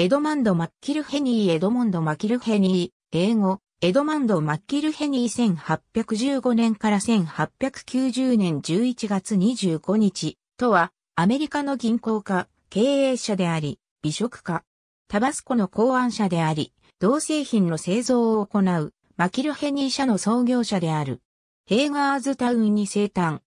エドマンド・マッキルヘニーエドモンド・マキルヘニー、英語、エドマンド・マッキルヘニー1815年から1890年11月25日とは、アメリカの銀行家、経営者であり、美食家、タバスコの考案者であり、同製品の製造を行う、マキルヘニー社の創業者である。ヘーガーズタウンに生誕。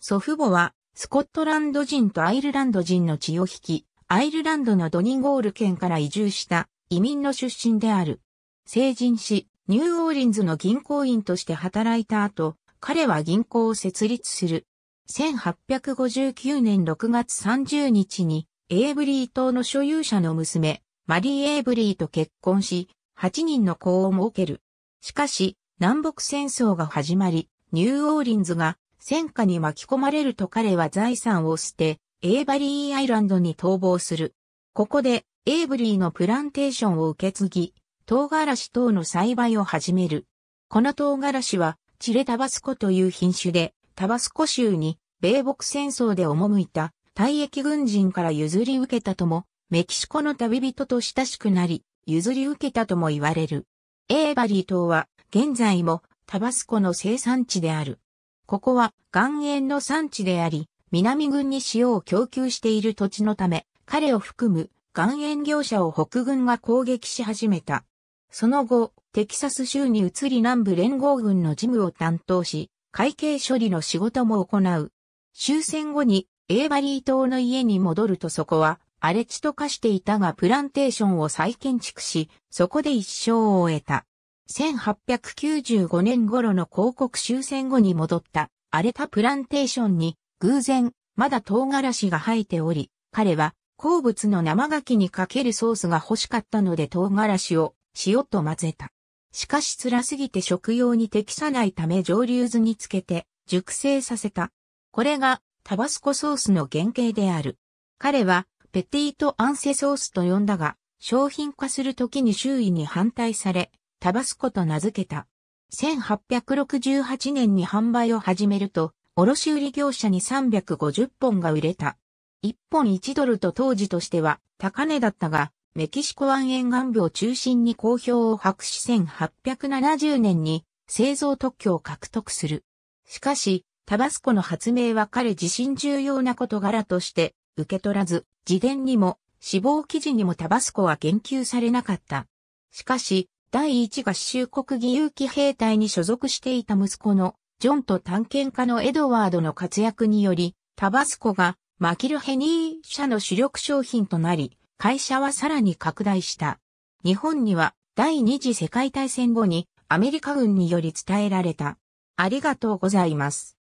祖父母は、スコットランド人とアイルランド人の血を引き、アイルランドのドニンゴール県から移住した移民の出身である。成人し、ニューオーリンズの銀行員として働いた後、彼は銀行を設立する。1859年6月30日に、エイブリー島の所有者の娘、マリー・エイブリーと結婚し、8人の子を設ける。しかし、南北戦争が始まり、ニューオーリンズが戦火に巻き込まれると彼は財産を捨て、エーバリーアイランドに逃亡する。ここで、エーブリーのプランテーションを受け継ぎ、唐辛子等の栽培を始める。この唐辛子は、チレタバスコという品種で、タバスコ州に、米北戦争で赴いた、退役軍人から譲り受けたとも、メキシコの旅人と親しくなり、譲り受けたとも言われる。エーバリー島は、現在も、タバスコの生産地である。ここは、岩塩の産地であり、南軍に塩を供給している土地のため、彼を含む岩塩業者を北軍が攻撃し始めた。その後、テキサス州に移り南部連合軍の事務を担当し、会計処理の仕事も行う。終戦後にエーバリー島の家に戻るとそこは荒れ地と化していたがプランテーションを再建築し、そこで一生を終えた。1895年頃の広告終戦後に戻った荒れたプランテーションに偶然、まだ唐辛子が生えており、彼は好物の生牡蠣にかけるソースが欲しかったので唐辛子を塩と混ぜた。しかし辛すぎて食用に適さないため蒸留酢につけて熟成させた。これがタバスコソースの原型である。彼はペティートアンセソースと呼んだが、商品化するときに周囲に反対され、タバスコと名付けた。1868年に販売を始めると、卸売業者に350本が売れた。1本1ドルと当時としては高値だったが、メキシコ湾沿岸部を中心に好評を博し1870年に製造特許を獲得する。しかし、タバスコの発明は彼自身重要な事柄として受け取らず、自伝にも死亡記事にもタバスコは言及されなかった。しかし、第一合衆国義勇騎兵隊に所属していた息子のジョンと探検家のエドワードの活躍により、タバスコがマキルヘニー社の主力商品となり、会社はさらに拡大した。日本には第二次世界大戦後にアメリカ軍により伝えられた。ありがとうございます。